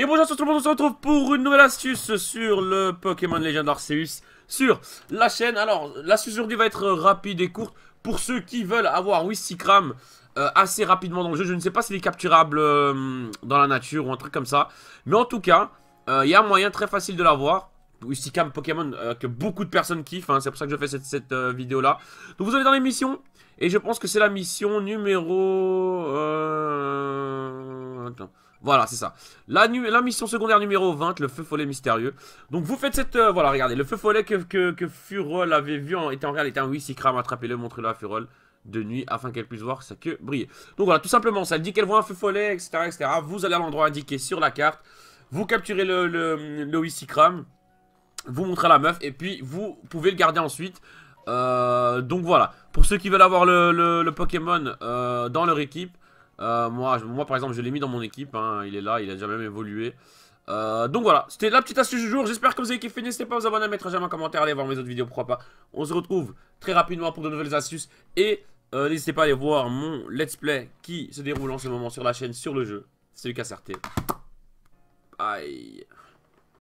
Et bonjour tout le monde, on se retrouve pour une nouvelle astuce sur le Pokémon Legend Arceus sur la chaîne. Alors, l'astuce aujourd'hui va être rapide et courte pour ceux qui veulent avoir Wissicram euh, assez rapidement dans le jeu. Je ne sais pas s'il est capturable euh, dans la nature ou un truc comme ça. Mais en tout cas, euh, il y a un moyen très facile de l'avoir. Wisticram, Pokémon que beaucoup de personnes kiffent, hein. c'est pour ça que je fais cette, vidéo là. Donc vous allez dans les missions, et je pense que c'est la mission numéro Hein. Voilà, c'est ça. La, mission secondaire numéro 20, le feu follet mystérieux. Donc vous faites cette... Euh, voilà, regardez, le feu follet que, que, Furol avait vu en, était en réalité un Wisicram, attrapez-le, montrez-le à Furol de nuit afin qu'elle puisse voir sa queue briller. Donc voilà, tout simplement, ça dit qu'elle voit un feu follet, etc., etc. Vous allez à l'endroit indiqué sur la carte, vous capturez le, le, vous montrez à la meuf, et puis vous pouvez le garder ensuite. Euh, donc voilà, pour ceux qui veulent avoir le, Pokémon euh, dans leur équipe, euh, moi, par exemple, je l'ai mis dans mon équipe. Hein. il est là, il a déjà même évolué. Euh, donc voilà, c'était la petite astuce du jour. J'espère que vous avez kiffé. N'hésitez pas à vous abonner, à mettre un j'aime, un commentaire, aller voir mes autres vidéos, pourquoi pas. On se retrouve très rapidement pour de nouvelles astuces. Et euh, n'hésitez pas à aller voir mon let's play qui se déroule en ce moment sur la chaîne, sur le jeu. C'est Lucas RT. Bye.